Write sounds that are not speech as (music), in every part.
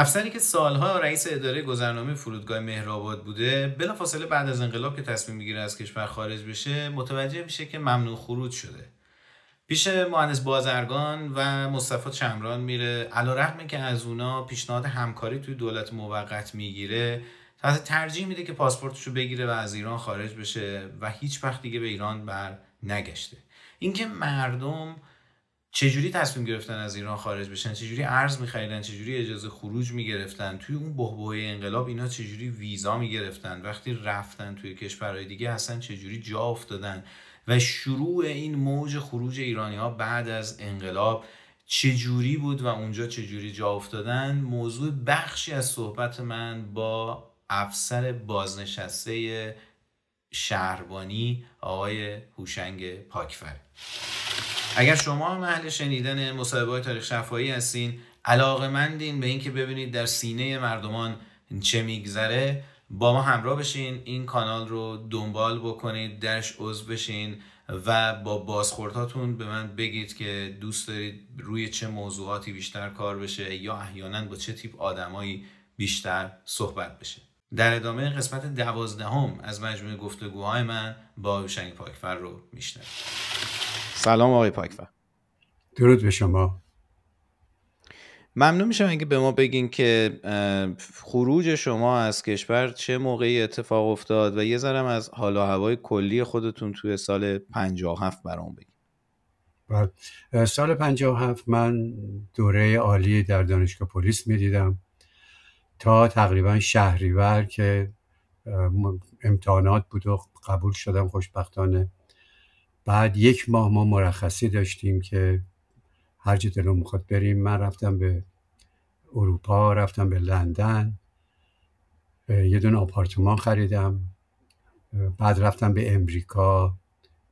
افسری که سالها رئیس اداره گذرنامه فرودگاه مهرآباد بوده بلافاصله بعد از انقلاب که تصمیم میگیره از کشور خارج بشه متوجه میشه که ممنوع خروج شده پیش مهندس بازرگان و مصطفی چمران میره علیرغم که از اونا پیشنهاد همکاری توی دولت موقت میگیره تا ترجیح میده که پاسپورتشو بگیره و از ایران خارج بشه و هیچ وقت دیگه به ایران بر نگشته اینکه مردم چجوری تصمیم گرفتن از ایران خارج بشن چجوری ارز میخریدن چجوری اجازه خروج میگرفتن توی اون بهبهه انقلاب اینا چجوری ویزا میگرفتن وقتی رفتن توی کشورهای دیگه اصلا چجوری جا افتادن و شروع این موج خروج ایرانی ها بعد از انقلاب چجوری بود و اونجا چجوری جا افتادن موضوع بخشی از صحبت من با افسر بازنشسته شهربانی آقای هوشنگ پاکفر اگر شما هم اهل شنیدن مصاحبه تاریخ شفایی هستین علاقه مندین به اینکه ببینید در سینه مردمان چه میگذره با ما همراه بشین این کانال رو دنبال بکنید درش عضو بشین و با بازخوردهاتون به من بگید که دوست دارید روی چه موضوعاتی بیشتر کار بشه یا احیانا با چه تیپ آدمایی بیشتر صحبت بشه در ادامه قسمت دوازدهم از مجموعه گفتگوهای من با هوشنگ پاکفر رو میشنوید سلام آقای پاکفر درود به شما ممنون میشم اگه به ما بگین که خروج شما از کشور چه موقعی اتفاق افتاد و یه ذرم از حالا هوای کلی خودتون توی سال 57 برام بگین سال 57 من دوره عالی در دانشگاه پلیس میدیدم تا تقریبا شهریور که امتحانات بود و قبول شدم خوشبختانه بعد یک ماه ما مرخصی داشتیم که هر جا رو میخواد بریم من رفتم به اروپا رفتم به لندن یه دونه آپارتمان خریدم بعد رفتم به امریکا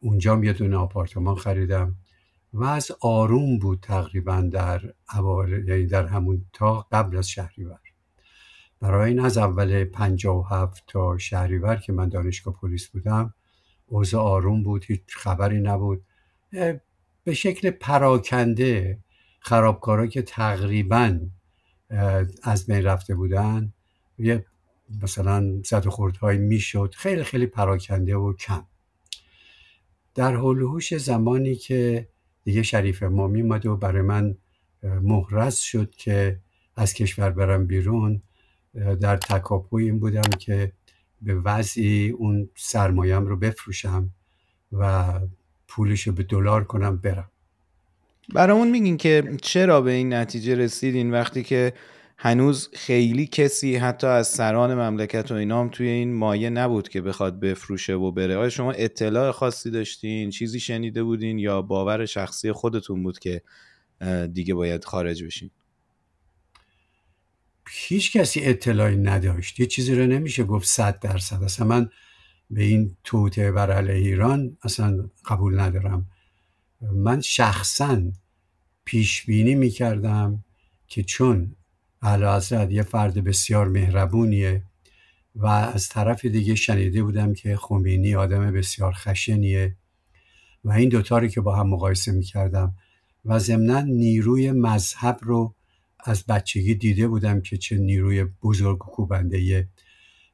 اونجا یه دونه آپارتمان خریدم و از آروم بود تقریبا در یعنی در همون تا قبل از شهریور برای این از اول 57 تا شهریور که من دانشگاه پلیس بودم اوضاع آروم بود هیچ خبری نبود به شکل پراکنده خرابکارا که تقریبا از بین رفته بودن یه مثلا زد و خوردهایی میشد خیلی خیلی پراکنده و کم در هلوهوش زمانی که دیگه شریف مامی میمد و برای من مهرز شد که از کشور برم بیرون در تکاپوی این بودم که به وضعی اون سرمایم رو بفروشم و پولش رو به دلار کنم برم برامون میگین که چرا به این نتیجه رسیدین وقتی که هنوز خیلی کسی حتی از سران مملکت و اینام توی این مایه نبود که بخواد بفروشه و بره آیا شما اطلاع خاصی داشتین چیزی شنیده بودین یا باور شخصی خودتون بود که دیگه باید خارج بشین هیچ کسی اطلاعی نداشت یه چیزی رو نمیشه گفت صد درصد اصلا من به این توته بر علیه ایران اصلا قبول ندارم من شخصا پیش بینی میکردم که چون اعلیحضرت یه فرد بسیار مهربونیه و از طرف دیگه شنیده بودم که خمینی آدم بسیار خشنیه و این دوتا رو که با هم مقایسه میکردم و ضمنا نیروی مذهب رو از بچگی دیده بودم که چه نیروی بزرگ و کوبنده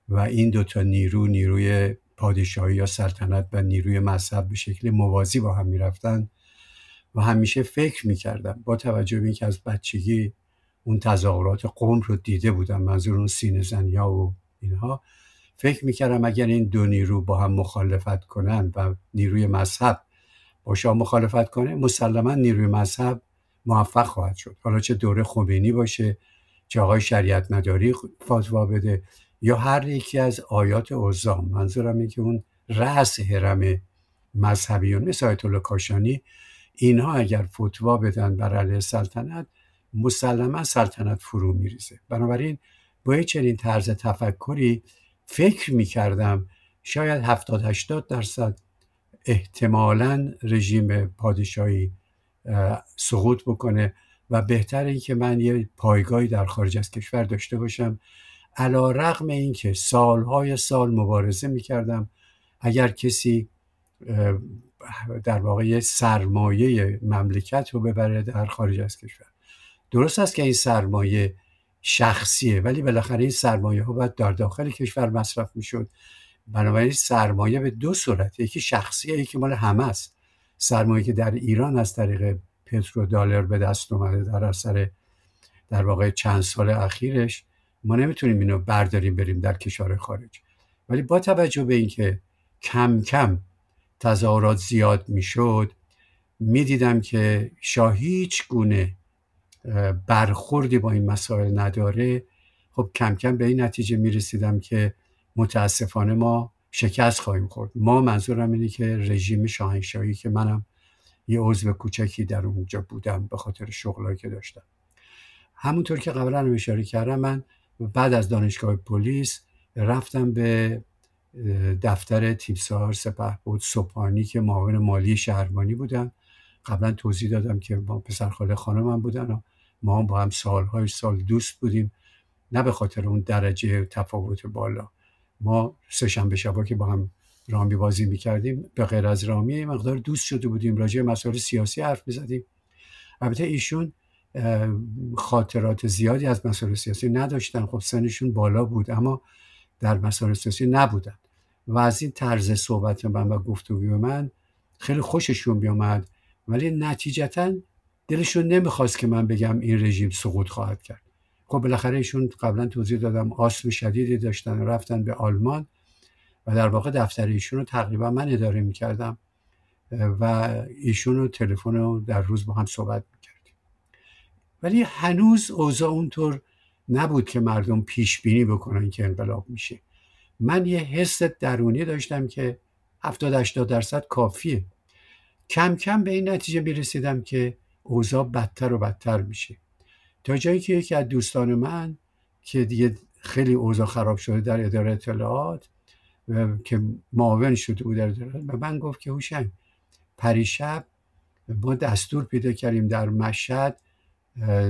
و این دوتا نیرو نیروی پادشاهی یا سلطنت و نیروی مذهب به شکل موازی با هم میرفتن و همیشه فکر میکردم با توجه به اینکه از بچگی اون تظاهرات قوم رو دیده بودم منظور اون سینه زنیا و اینها فکر میکردم اگر این دو نیرو با هم مخالفت کنن و نیروی مذهب با شاه مخالفت کنه مسلما نیروی مذهب موفق خواهد شد حالا چه دوره خمینی باشه چه آقای شریعت نداری فتوا بده یا هر یکی از آیات عظام منظورم اینه که اون رأس حرم مذهبیون مثل آیت الله کاشانی اینها اگر فتوا بدن بر علیه سلطنت مسلما سلطنت فرو میریزه بنابراین با چنین طرز تفکری فکر میکردم شاید 70 هشتاد درصد احتمالا رژیم پادشاهی سقوط بکنه و بهتر این که من یه پایگاهی در خارج از کشور داشته باشم علا رقم این که سالهای سال مبارزه میکردم اگر کسی در واقع سرمایه مملکت رو ببره در خارج از کشور درست است که این سرمایه شخصیه ولی بالاخره این سرمایه ها باید در داخل کشور مصرف میشد بنابراین سرمایه به دو صورت یکی شخصیه یکی مال همه است سرمایه که در ایران از طریق پترو دالر به دست اومده در اثر در واقع چند سال اخیرش ما نمیتونیم اینو برداریم بریم در کشور خارج ولی با توجه به اینکه کم کم تظاهرات زیاد میشد میدیدم که شاه هیچ گونه برخوردی با این مسائل نداره خب کم کم به این نتیجه می رسیدم که متاسفانه ما شکست خواهیم خورد ما منظورم اینه که رژیم شاهنشاهی که منم یه عضو کوچکی در اونجا بودم به خاطر شغلایی که داشتم همونطور که قبلا هم اشاره کردم من بعد از دانشگاه پلیس رفتم به دفتر تیمسار سپه بود صبحانی که معاون مالی شهرمانی بودم قبلا توضیح دادم که ما پسر خاله خانمم بودن و ما هم با هم سالهای سال دوست بودیم نه به خاطر اون درجه تفاوت بالا ما سه شنبه شبا که با هم رامی بازی میکردیم به غیر از رامی مقدار دوست شده بودیم راجع مسائل سیاسی حرف میزدیم البته ایشون خاطرات زیادی از مسائل سیاسی نداشتن خب سنشون بالا بود اما در مسائل سیاسی نبودن و از این طرز صحبت من و گفتگوی من خیلی خوششون بیامد ولی نتیجتا دلشون نمیخواست که من بگم این رژیم سقوط خواهد کرد خب بالاخره ایشون قبلا توضیح دادم آسم شدیدی داشتن رفتن به آلمان و در واقع دفتر ایشون رو تقریبا من اداره میکردم و ایشون رو تلفن رو در روز با هم صحبت میکردیم ولی هنوز اوضاع اونطور نبود که مردم پیش بینی بکنن که انقلاب میشه من یه حس درونی داشتم که 70 80 درصد کافیه کم کم به این نتیجه میرسیدم که اوضاع بدتر و بدتر میشه تا جایی که یکی از دوستان من که دیگه خیلی اوضاع خراب شده در اداره اطلاعات و که معاون شده او در اداره و من گفت که هوشنگ پریشب ما دستور پیدا کردیم در مشهد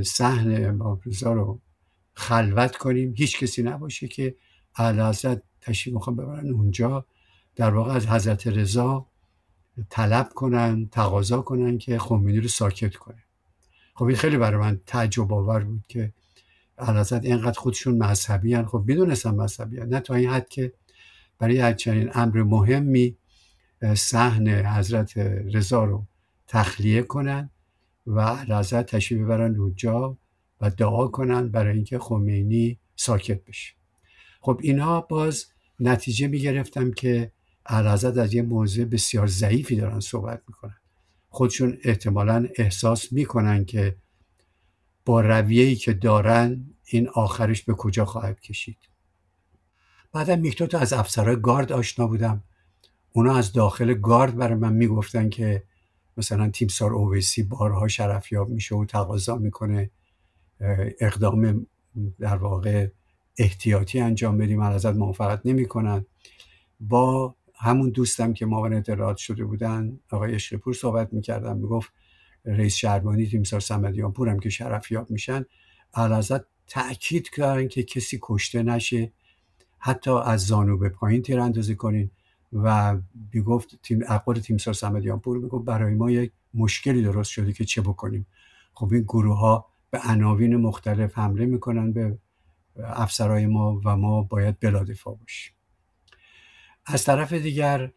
سحن ماپرزا رو خلوت کنیم هیچ کسی نباشه که اعلی حضرت تشریف میخوان ببرن اونجا در واقع از حضرت رضا طلب کنن تقاضا کنن که خمینی رو ساکت کنه خب این خیلی برای من تعجب آور بود که علازت اینقدر خودشون مذهبی هن. خب میدونستم مذهبی هن. نه تا این حد که برای هر چنین امر مهمی صحن حضرت رضا رو تخلیه کنن و علازت تشریف ببرن اونجا و دعا کنن برای اینکه خمینی ساکت بشه خب اینا باز نتیجه میگرفتم که علازت از یه موضوع بسیار ضعیفی دارن صحبت میکنن خودشون احتمالا احساس میکنن که با ای که دارن این آخرش به کجا خواهد کشید بعدم یک تا از افسرهای گارد آشنا بودم اونا از داخل گارد برای من میگفتن که مثلا سار اوویسی بارها شرفیاب میشه و تقاضا میکنه اقدام در واقع احتیاطی انجام بدیم من ازت موافقت نمیکنن با همون دوستم که مامان اطلاعات شده بودن آقای اشقیپور صحبت میکردم میگفت رئیس شهربانی تیمسار سمدیان پورم که شرفیاب میشن علازت تاکید کردن که کسی کشته نشه حتی از زانو به پایین تیراندازی کنین و میگفت تیم اقوال تیمسار سمدیان پور میگفت برای ما یک مشکلی درست شده که چه بکنیم خب این گروه ها به عناوین مختلف حمله میکنن به افسرهای ما و ما باید بلا دفاع باشیم از طرف دیگر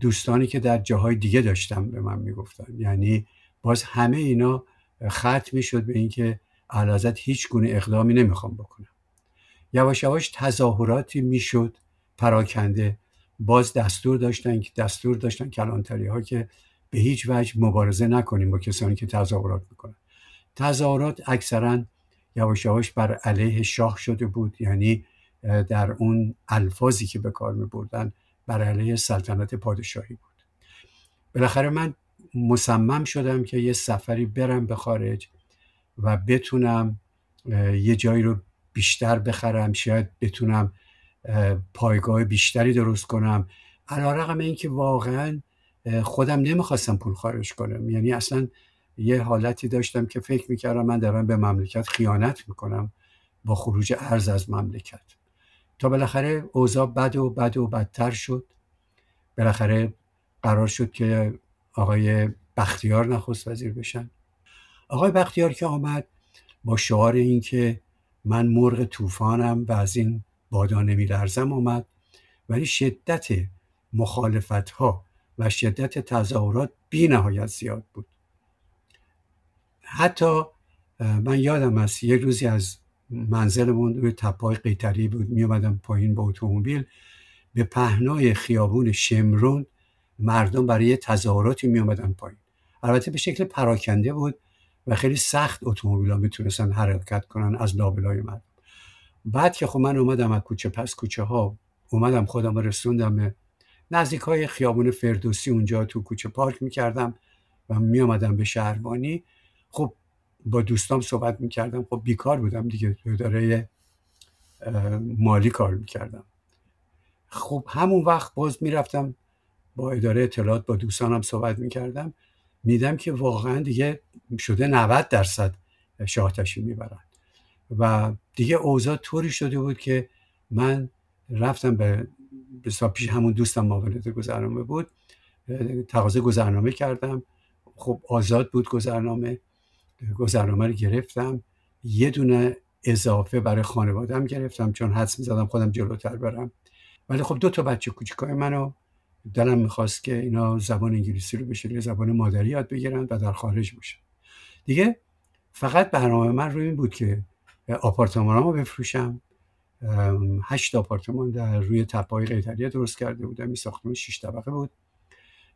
دوستانی که در جاهای دیگه داشتم به من میگفتن یعنی باز همه اینا ختم میشد به اینکه علازت هیچ گونه اقدامی نمیخوام بکنم یواش یواش تظاهراتی میشد پراکنده باز دستور داشتن که دستور داشتن کلانتری ها که به هیچ وجه مبارزه نکنیم با کسانی که تظاهرات میکنن تظاهرات اکثرا یواش یواش بر علیه شاه شده بود یعنی در اون الفاظی که به کار می بردن بر علیه سلطنت پادشاهی بود بالاخره من مصمم شدم که یه سفری برم به خارج و بتونم یه جایی رو بیشتر بخرم شاید بتونم پایگاه بیشتری درست کنم علا رقم این که واقعا خودم نمیخواستم پول خارج کنم یعنی اصلا یه حالتی داشتم که فکر میکردم من دارم به مملکت خیانت میکنم با خروج ارز از مملکت تا بالاخره اوضاع بد و بد و بدتر شد بالاخره قرار شد که آقای بختیار نخست وزیر بشن آقای بختیار که آمد با شعار اینکه من مرغ طوفانم و از این بادا نمیلرزم آمد ولی شدت مخالفت ها و شدت تظاهرات بی نهایت زیاد بود حتی من یادم است یک روزی از منزلمون روی تپای قیتری بود میومدم پایین با اتومبیل به پهنای خیابون شمرون مردم برای تظاهراتی اومدن پایین البته به شکل پراکنده بود و خیلی سخت اتومبیل ها میتونستن حرکت کنن از لابلای مردم بعد که خب من اومدم از کوچه پس کوچه ها اومدم خودم رسوندم نزدیک های خیابون فردوسی اونجا تو کوچه پارک میکردم و میامدم به شهربانی خب با دوستام صحبت میکردم خب بیکار بودم دیگه تو اداره مالی کار میکردم خب همون وقت باز میرفتم با اداره اطلاعات با دوستانم صحبت میکردم میدم که واقعا دیگه شده 90 درصد شاهتشی میبرن و دیگه اوضاع طوری شده بود که من رفتم به بسیار پیش همون دوستم معاونت گذرنامه بود تقاضا گذرنامه کردم خب آزاد بود گذرنامه گذرنامه رو گرفتم یه دونه اضافه برای خانوادم گرفتم چون حدس میزدم خودم جلوتر برم ولی خب دو تا بچه کوچیکای منو دلم میخواست که اینا زبان انگلیسی رو بشه زبان مادری یاد بگیرن و در خارج باشن دیگه فقط برنامه من روی این بود که آپارتمان رو بفروشم هشت آپارتمان در روی تپای قیتریه درست کرده بودم این ساختمان شیش طبقه بود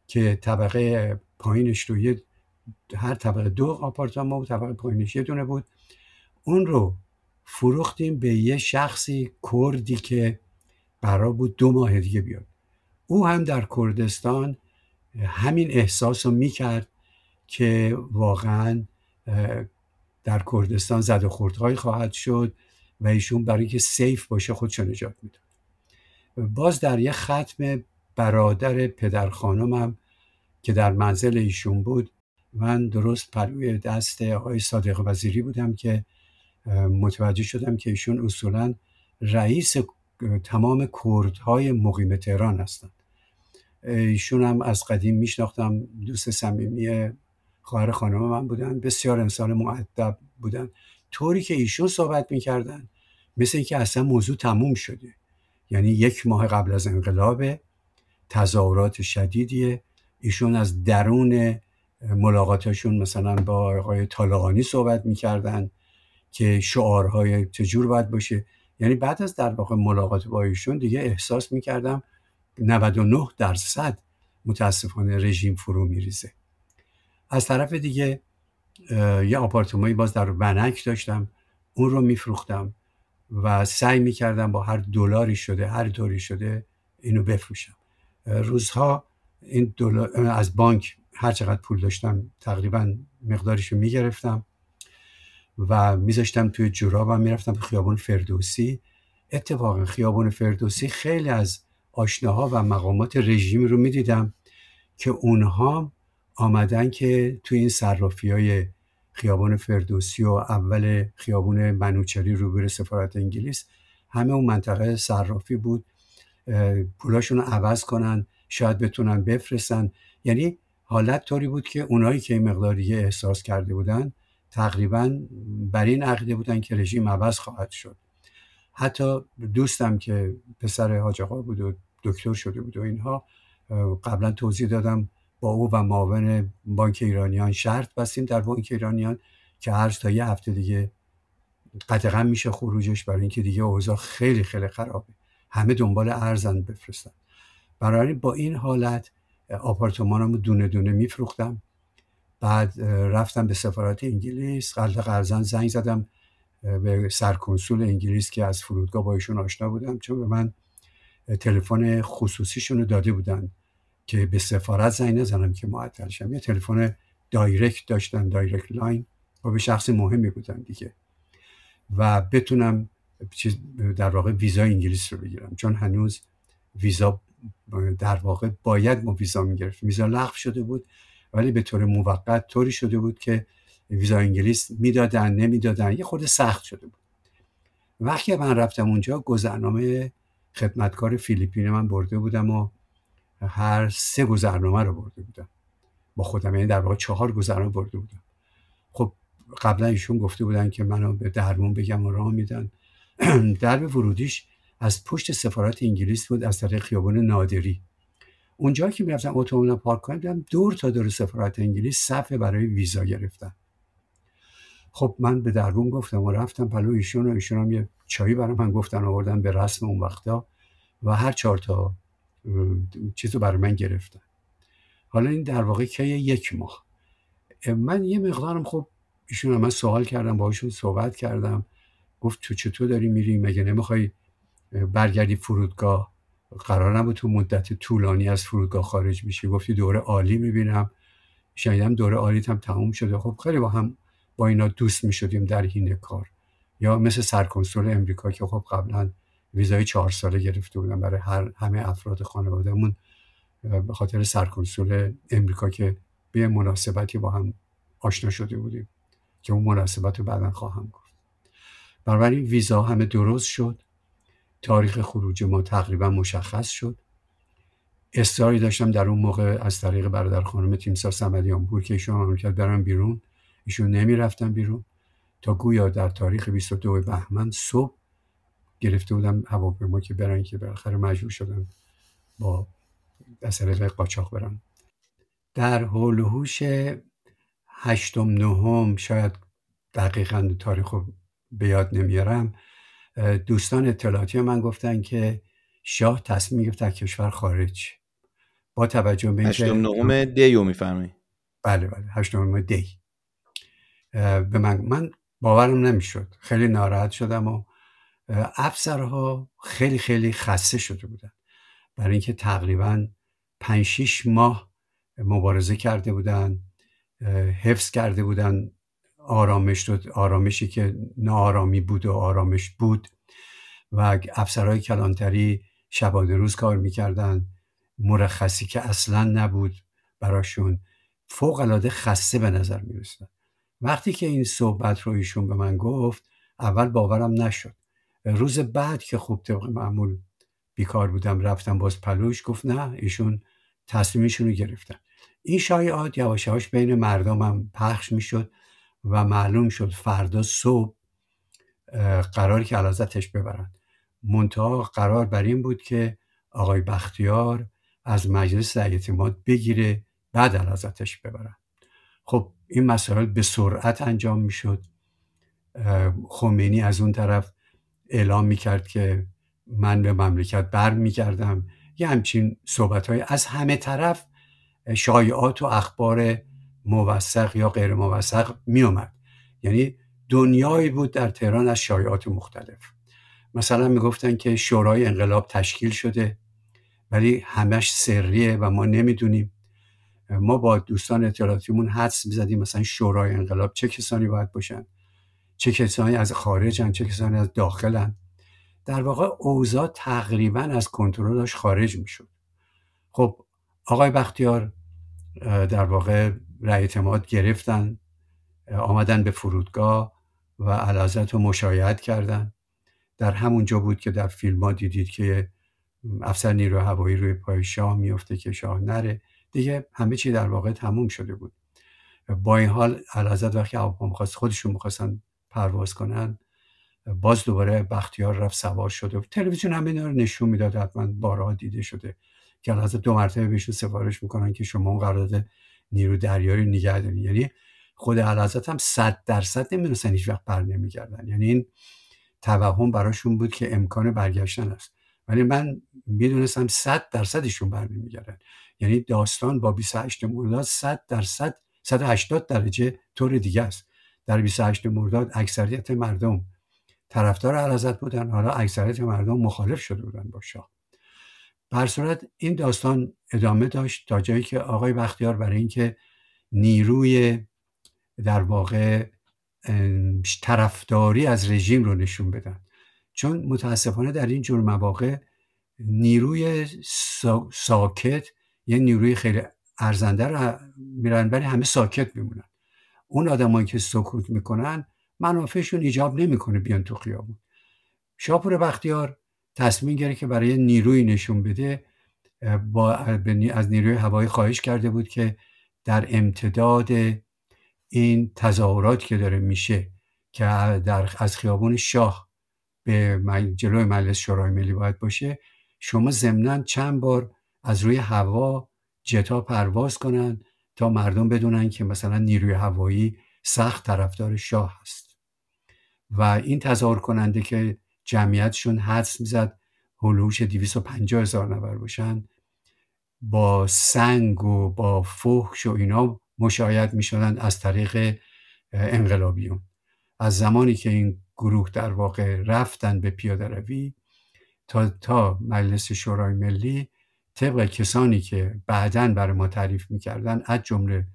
که طبقه پایینش رو یه هر طبقه دو آپارتمان بود طبقه پایینش یه دونه بود اون رو فروختیم به یه شخصی کردی که برا بود دو ماه دیگه بیاد او هم در کردستان همین احساس رو میکرد که واقعا در کردستان زد و خوردهایی خواهد شد و ایشون برای که سیف باشه خودش نجات میداد باز در یه ختم برادر پدر که در منزل ایشون بود من درست پلوی دست آقای صادق وزیری بودم که متوجه شدم که ایشون اصولا رئیس تمام کردهای مقیم تهران هستند ایشون هم از قدیم میشناختم دوست صمیمی خواهر خانم من بودن بسیار انسان معدب بودن طوری که ایشون صحبت میکردن مثل اینکه اصلا موضوع تموم شده یعنی یک ماه قبل از انقلاب تظاهرات شدیدیه ایشون از درون ملاقاتشون مثلا با آقای طالقانی صحبت میکردن که شعارهای چجور باید باشه یعنی بعد از در واقع ملاقات با ایشون دیگه احساس میکردم 99 درصد متاسفانه رژیم فرو میریزه از طرف دیگه یه آپارتمانی باز در ونک داشتم اون رو میفروختم و سعی میکردم با هر دلاری شده هر طوری شده اینو بفروشم روزها این دولار از بانک هر چقدر پول داشتم تقریبا مقدارش رو میگرفتم و میذاشتم توی جورابم میرفتم به خیابون فردوسی اتفاقا خیابون فردوسی خیلی از آشناها و مقامات رژیم رو میدیدم که اونها آمدن که توی این صرافی های خیابان فردوسی و اول خیابون منوچری روبر سفارت انگلیس همه اون منطقه صرافی بود پولاشون رو عوض کنن شاید بتونن بفرستن یعنی حالت طوری بود که اونایی که این مقداری احساس کرده بودن تقریبا بر این عقیده بودن که رژیم عوض خواهد شد حتی دوستم که پسر حاج آقا بود و دکتر شده بود و اینها قبلا توضیح دادم با او و معاون بانک ایرانیان شرط بستیم در بانک ایرانیان که هر تا یه هفته دیگه قطعاً میشه خروجش برای اینکه دیگه اوضاع خیلی خیلی خرابه همه دنبال ارزن بفرستن برای با این حالت رو دونه دونه میفروختم بعد رفتم به سفارت انگلیس قلد قرزن زنگ زدم به سرکنسول انگلیس که از فرودگاه با ایشون آشنا بودم چون به من تلفن خصوصیشون رو داده بودن که به سفارت زنگ نزنم که معطل شم یه تلفن دایرکت داشتن دایرکت لاین و به شخص مهمی بودن دیگه و بتونم در واقع ویزا انگلیس رو بگیرم چون هنوز ویزا در واقع باید ما ویزا میگرفتیم ویزا لغو شده بود ولی به طور موقت طوری شده بود که ویزا انگلیس میدادن نمیدادن یه خود سخت شده بود وقتی من رفتم اونجا گذرنامه خدمتکار فیلیپین من برده بودم و هر سه گذرنامه رو برده بودم با خودم یعنی در واقع چهار گذرنامه برده بودم خب قبلا ایشون گفته بودن که منو به درمون بگم و راه میدن (clears throat) در ورودیش از پشت سفارت انگلیس بود از طریق خیابان نادری اونجا که میرفتم اتومبیل پارک کنم دور تا دور سفارت انگلیس صفحه برای ویزا گرفتم خب من به دربون گفتم و رفتم پلو ایشون و ایشون هم یه چایی برای من گفتن آوردن به رسم اون وقتا و هر چهار تا چیزو برای من گرفتن حالا این در واقع که یک ماه من یه مقدارم خب ایشون هم من سوال کردم باهاشون صحبت کردم گفت تو چطور داری میری مگه نمیخوای برگردی فرودگاه قرار نبود تو مدت طولانی از فرودگاه خارج میشی گفتی دوره عالی میبینم شنیدم دوره عالیت هم تموم شده خب خیلی با هم با اینا دوست میشدیم در این کار یا مثل سرکنسول امریکا که خب قبلا ویزای چهار ساله گرفته بودم برای هر همه افراد خانوادهمون به خاطر سرکنسول امریکا که به مناسبتی با هم آشنا شده بودیم که اون مناسبت رو بعدا خواهم گفت بنابراین ویزا همه درست شد تاریخ خروج ما تقریبا مشخص شد اصراری داشتم در اون موقع از طریق برادر خانم تیمسا سمدیان بور که ایشون امر کرد برم بیرون ایشون نمیرفتم بیرون تا گویا در تاریخ 22 بهمن صبح گرفته بودم هواپیما که برن که بالاخره مجبور شدم با از طریق قاچاق برم در حول هوش هشتم نهم شاید دقیقا تاریخ رو به یاد نمیارم دوستان اطلاعاتی من گفتن که شاه تصمیم گرفت از کشور خارج با توجه به اینکه نهم دیو میفرمی بله بله هشتم دی به من من باورم نمیشد خیلی ناراحت شدم و افسرها خیلی خیلی خسته شده بودن برای اینکه تقریبا 5 6 ماه مبارزه کرده بودن حفظ کرده بودن آرامش آرامشی که ناآرامی بود و آرامش بود و افسرهای کلانتری شبانه روز کار میکردن مرخصی که اصلا نبود براشون فوق العاده خسته به نظر میرسد. وقتی که این صحبت رو ایشون به من گفت اول باورم نشد روز بعد که خوب طبق معمول بیکار بودم رفتم باز پلوش گفت نه ایشون تصمیمشون رو گرفتن این شایعات یواش بین مردمم پخش میشد و معلوم شد فردا صبح قراری که علازتش ببرند منتها قرار بر این بود که آقای بختیار از مجلس اعتماد بگیره بعد علازتش ببرن خب این مسائل به سرعت انجام میشد خمینی از اون طرف اعلام میکرد که من به مملکت بر میگردم یه همچین صحبت های از همه طرف شایعات و اخبار موثق یا غیر موثق می اومد یعنی دنیایی بود در تهران از شایعات مختلف مثلا میگفتن که شورای انقلاب تشکیل شده ولی همش سریه و ما نمیدونیم ما با دوستان اطلاعاتیمون حدس میزدیم مثلا شورای انقلاب چه کسانی باید باشن چه کسانی از خارجن چه کسانی از داخلن در واقع اوضاع تقریبا از کنترلش خارج میشد خب آقای بختیار در واقع رأی اعتماد گرفتن آمدن به فرودگاه و علازت رو مشایعت کردن در همونجا بود که در فیلم ها دیدید که افسر نیرو هوایی روی پای شاه میفته که شاه نره دیگه همه چی در واقع تموم شده بود با این حال علازت وقتی هواپیما خودشون میخواستن پرواز کنن باز دوباره بختیار رفت سوار شده تلویزیون همین رو نشون میداد حتما بارها دیده شده که علازت دو مرتبه بهشون سفارش میکنن که شما قرارداد نیرو دریایی رو یعنی خود علازت هم صد درصد نمیدونستن هیچ وقت بر نمیگردن یعنی این توهم براشون بود که امکان برگشتن است ولی من میدونستم صد درصدشون بر نمیگردن یعنی داستان با 28 مرداد صد درصد 180 درجه طور دیگه است در 28 مرداد اکثریت مردم طرفدار علازت بودن حالا اکثریت مردم مخالف شده بودن با شاه بر صورت این داستان ادامه داشت تا جایی که آقای بختیار برای اینکه نیروی در واقع طرفداری از رژیم رو نشون بدن چون متاسفانه در این جور مواقع نیروی ساکت یه یعنی نیروی خیلی ارزنده رو میرن ولی همه ساکت میمونن اون آدمایی که سکوت میکنن منافعشون ایجاب نمیکنه بیان تو خیابون شاپور بختیار تصمیم گرفت که برای نیروی نشون بده با از نیروی هوایی خواهش کرده بود که در امتداد این تظاهرات که داره میشه که در از خیابون شاه به جلوی مجلس شورای ملی باید باشه شما ضمنا چند بار از روی هوا جتا پرواز کنند تا مردم بدونن که مثلا نیروی هوایی سخت طرفدار شاه هست و این تظاهر کننده که جمعیتشون حدس میزد هلوش 250 هزار نفر باشن با سنگ و با فحش و اینا مشاید میشدن از طریق انقلابیون از زمانی که این گروه در واقع رفتن به پیاده روی تا تا مجلس شورای ملی طبق کسانی که بعدا برای ما تعریف میکردن از جمله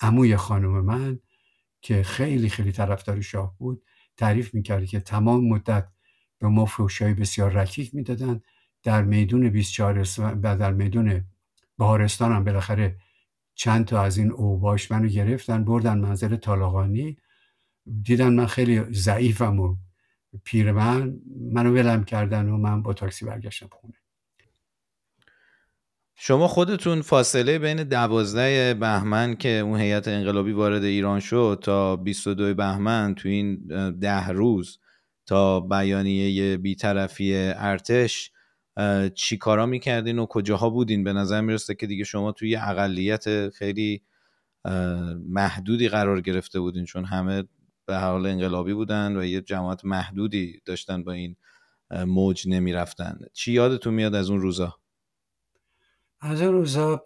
عموی خانم من که خیلی خیلی طرفدار شاه بود تعریف میکرد که تمام مدت به ما فروشهای بسیار رکیک میدادن در میدون 24 و در میدون بهارستان هم بالاخره چند تا از این اوباش منو گرفتن بردن منزل طالاقانی دیدن من خیلی ضعیفم و من منو ولم کردن و من با تاکسی برگشتم خونه شما خودتون فاصله بین دوازده بهمن که اون هیئت انقلابی وارد ایران شد تا 22 بهمن تو این ده روز تا بیانیه بیطرفی ارتش چی کارا میکردین و کجاها بودین به نظر میرسه که دیگه شما توی اقلیت خیلی محدودی قرار گرفته بودین چون همه به حال انقلابی بودن و یه جماعت محدودی داشتن با این موج نمیرفتن چی یادتون میاد از اون روزا؟ از اون روزا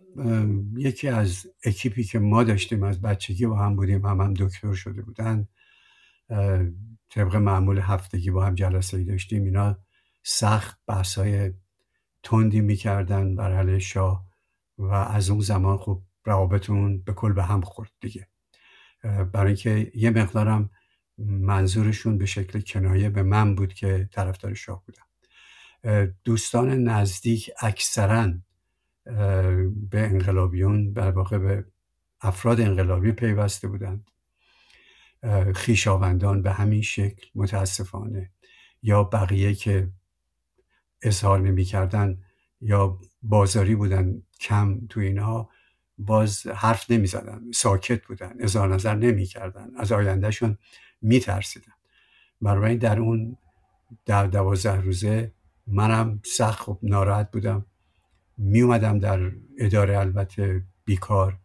یکی از اکیپی که ما داشتیم از بچگی با هم بودیم هم هم دکتر شده بودن طبق معمول هفتگی با هم جلسه داشتیم اینا سخت بحثای تندی میکردن بر علیه شاه و از اون زمان خب روابطون به کل به هم خورد دیگه برای اینکه یه مقدارم منظورشون به شکل کنایه به من بود که طرفدار شاه بودم دوستان نزدیک اکثرا به انقلابیون در واقع به افراد انقلابی پیوسته بودند خیشاوندان به همین شکل متاسفانه یا بقیه که اظهار نمیکردن یا بازاری بودن کم تو اینها باز حرف زدن ساکت بودن اظهار نظر نمیکردن از آیندهشون ترسیدن برای در اون در دوازده روزه منم سخت خب ناراحت بودم می اومدم در اداره البته بیکار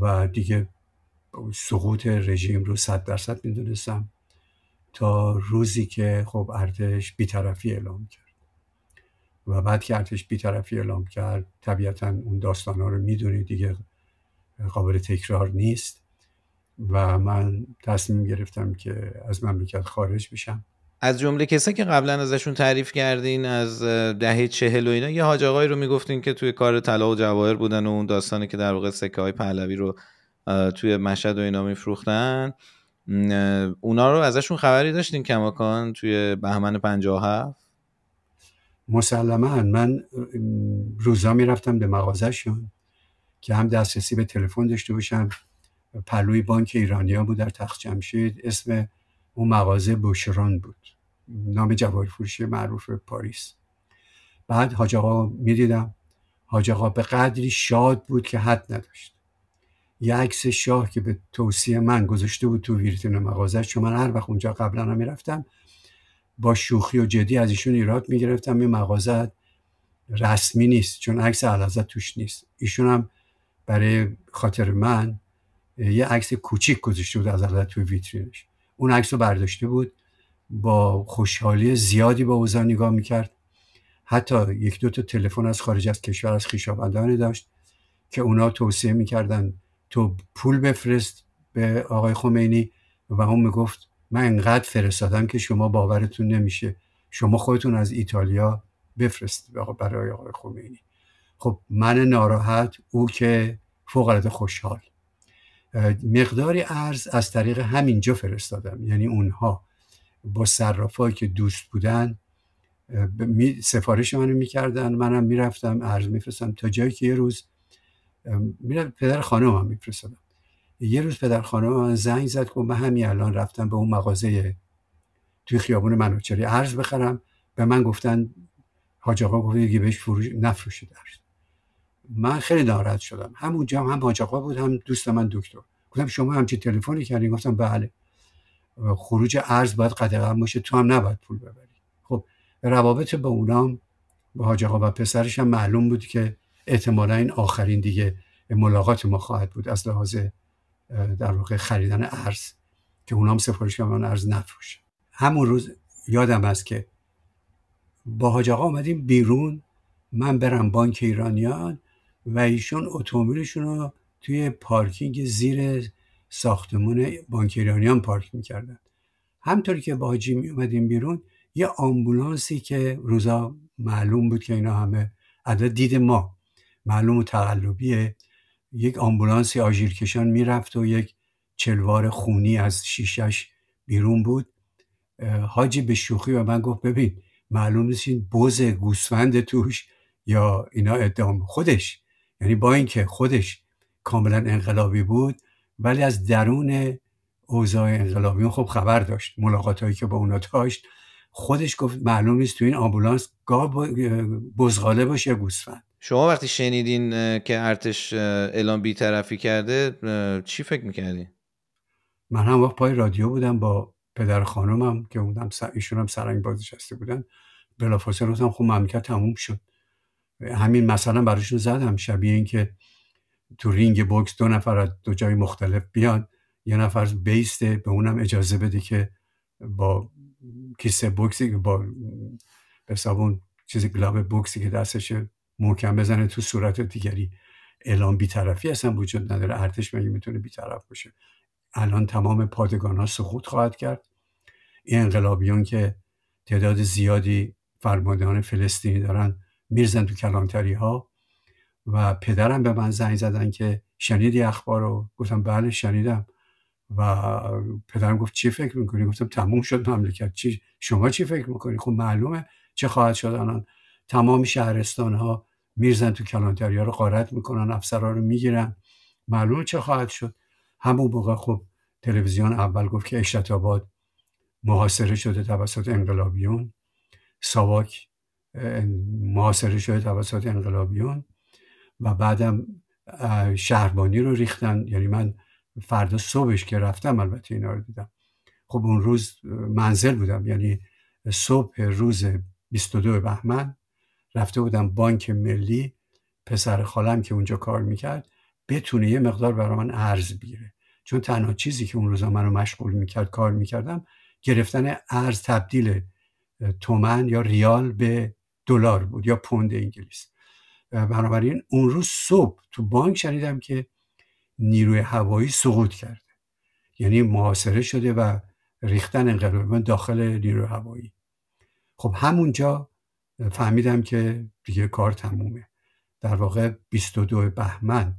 و دیگه سقوط رژیم رو صد درصد میدونستم تا روزی که خب ارتش بیطرفی اعلام کرد و بعد که ارتش بیطرفی اعلام کرد طبیعتا اون داستان ها رو میدونی دیگه قابل تکرار نیست و من تصمیم گرفتم که از مملکت خارج بشم از جمله کسایی که قبلا ازشون تعریف کردین از دهه چهل و اینا یه حاج آقایی رو میگفتین که توی کار طلا و جواهر بودن و اون داستانی که در واقع سکه های پهلوی رو توی مشهد و اینا میفروختن اونا رو ازشون خبری داشتین کماکان توی بهمن 57 مسلما من روزا میرفتم به مغازهشون که هم دسترسی به تلفن داشته باشم پلوی بانک ایرانیا بود در تخت جمشید اسم اون مغازه بوشران بود نام جواهر فروشی معروف پاریس بعد حاج آقا دیدم حاج آقا به قدری شاد بود که حد نداشت یه عکس شاه که به توصیه من گذاشته بود تو ویرتین مغازه چون من هر وقت اونجا قبلا هم میرفتم با شوخی و جدی از ایشون ایراد میگرفتم این مغازه رسمی نیست چون عکس علازه توش نیست ایشون هم برای خاطر من یه عکس کوچیک گذاشته بود از علازه تو ویترینش اون عکس رو برداشته بود با خوشحالی زیادی با اوزا نگاه میکرد حتی یک دو تا تلفن از خارج از کشور از خویشاوندانی داشت که اونا توصیه میکردن تو پول بفرست به آقای خمینی و اون میگفت من انقدر فرستادم که شما باورتون نمیشه شما خودتون از ایتالیا بفرستید برای آقای خمینی خب من ناراحت او که فوق العاده خوشحال مقداری ارز از طریق همینجا فرستادم یعنی اونها با صرافایی که دوست بودن سفارش منو میکردن منم میرفتم ارز میفرستم تا جایی که یه روز پدر خانم هم میفرستادم یه روز پدر خانم من زنگ زد که من همین الان رفتم به اون مغازه توی خیابون منوچری ارز بخرم به من گفتن حاج آقا گفت بهش فروش نفروشید ارز من خیلی ناراحت شدم همونجا هم, هم بودم بود هم دوست من دکتر گفتم شما همچین تلفنی کردین گفتم بله خروج ارز باید قدغن باشه تو هم نباید پول ببری خب روابط با اونام با حاجقا و پسرش هم معلوم بود که احتمالا این آخرین دیگه ملاقات ما خواهد بود از لحاظ در واقع خریدن ارز که اونام سفارش کردن ارز نفروشه همون روز یادم است که با حاجقا بیرون من برم بانک ایرانیان و ایشون اتومبیلشون رو توی پارکینگ زیر ساختمون بانک ایرانیان پارک میکردن همطوری که با حاجی می اومدیم بیرون یه آمبولانسی که روزا معلوم بود که اینا همه عدد دید ما معلوم و تقلبیه یک آمبولانسی آژیرکشان میرفت و یک چلوار خونی از شیشش بیرون بود حاجی به شوخی و من گفت ببین معلوم نیست این بز گوسفند توش یا اینا ادام خودش یعنی با اینکه خودش کاملا انقلابی بود ولی از درون اوضاع انقلابیون خب خبر داشت ملاقات هایی که با اونا داشت خودش گفت معلوم نیست تو این آمبولانس گاه بزغاله باشه یا گوسفند شما وقتی شنیدین که ارتش اعلام بیطرفی کرده چی فکر میکردین؟ من هم وقت پای رادیو بودم با پدر خانمم که اونم ایشون هم سرنگ بازنشسته بودن بلافاصله گفتم خب مملکت تموم شد همین مثلا براشون زدم شبیه اینکه تو رینگ بوکس دو نفر از دو جای مختلف بیاد یه نفر بیسته به اونم اجازه بده که با کیسه بوکسی با به اون چیز گلاب بوکسی که دستش محکم بزنه تو صورت دیگری اعلام بیطرفی اصلا وجود نداره ارتش مگه میتونه بیطرف باشه الان تمام پادگان ها سقوط خواهد کرد این انقلابیون که تعداد زیادی فرماندهان فلسطینی دارن میرزن تو کلانتری ها و پدرم به من زنگ زدن که شنیدی اخبار رو گفتم بله شنیدم و پدرم گفت چی فکر میکنی گفتم تموم شد مملکت چی شما چی فکر میکنی خب معلومه چه خواهد شد آنان تمام شهرستان ها میرزن تو کلانتری ها رو غارت میکنن افسرها رو میگیرن معلومه چه خواهد شد همون موقع خب تلویزیون اول گفت که اشتتاباد محاصره شده توسط انقلابیون ساواک محاصره شده توسط انقلابیون و بعدم شهربانی رو ریختن یعنی من فردا صبحش که رفتم البته اینا رو دیدم خب اون روز منزل بودم یعنی صبح روز 22 بهمن رفته بودم بانک ملی پسر خالم که اونجا کار میکرد بتونه یه مقدار برای من ارز بگیره چون تنها چیزی که اون روزا رو مشغول میکرد کار میکردم گرفتن ارز تبدیل تومن یا ریال به دلار بود یا پوند انگلیس بنابراین اون روز صبح تو بانک شنیدم که نیروی هوایی سقوط کرده یعنی محاصره شده و ریختن انقلاب داخل نیروی هوایی خب همونجا فهمیدم که دیگه کار تمومه در واقع 22 بهمن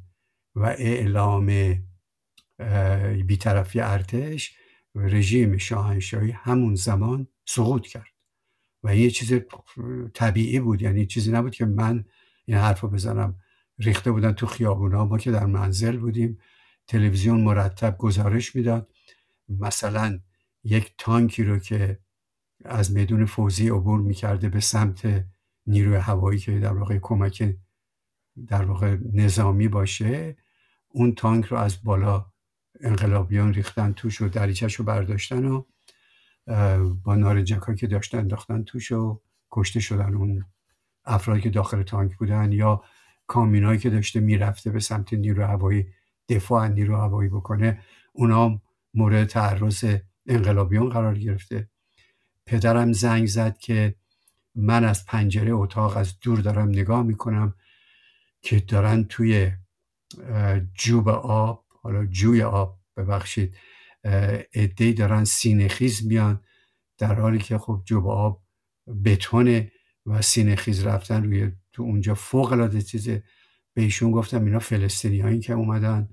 و اعلام بیطرفی ارتش رژیم شاهنشاهی همون زمان سقوط کرد و یه چیز طبیعی بود یعنی چیزی نبود که من این حرف رو بزنم ریخته بودن تو خیابونا ما که در منزل بودیم تلویزیون مرتب گزارش میداد مثلا یک تانکی رو که از میدون فوزی عبور میکرده به سمت نیروی هوایی که در واقع کمک در واقع نظامی باشه اون تانک رو از بالا انقلابیان ریختن توش و دریچهش رو برداشتن و با نارنجک که داشتن انداختن توش و کشته شدن اون افرادی که داخل تانک بودن یا کامینایی که داشته میرفته به سمت نیرو هوایی دفاع نیرو هوایی بکنه اونا مورد تعرض انقلابیون قرار گرفته پدرم زنگ زد که من از پنجره اتاق از دور دارم نگاه میکنم که دارن توی جوب آب حالا جوی آب ببخشید عدهای دارن سینخیز میان در حالی که خب جوب آب بتونه و سینخیز رفتن روی تو اونجا فوق العاده چیزه به ایشون گفتم اینا فلسطینی هایی که اومدن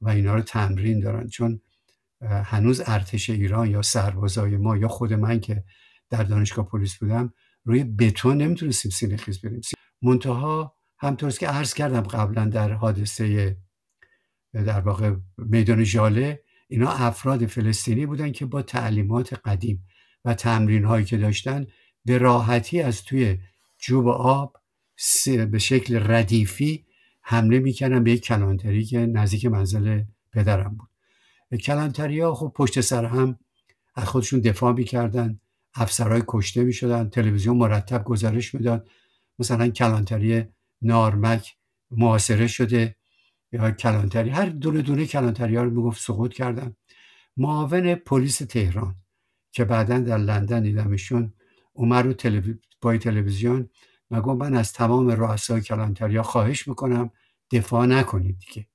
و اینا رو تمرین دارن چون هنوز ارتش ایران یا سربازای ما یا خود من که در دانشگاه پلیس بودم روی بتون نمیتونستیم سینه خیز بریم منتها همطور که عرض کردم قبلا در حادثه در واقع میدان ژاله اینا افراد فلسطینی بودن که با تعلیمات قدیم و تمرین هایی که داشتن به راحتی از توی جوب آب به شکل ردیفی حمله میکردن به یک کلانتری که نزدیک منزل پدرم بود کلانتری ها خب پشت سر هم از خودشون دفاع میکردن افسرهای کشته میشدن تلویزیون مرتب گزارش میداد مثلا کلانتری نارمک محاصره شده یا کلانتری هر دونه دونه کلانتری ها رو میگفت سقوط کردن معاون پلیس تهران که بعدا در لندن دیدمشون اومد رو تلوی... تلویزیون و گفت من از تمام رؤسای ها خواهش میکنم دفاع نکنید دیگه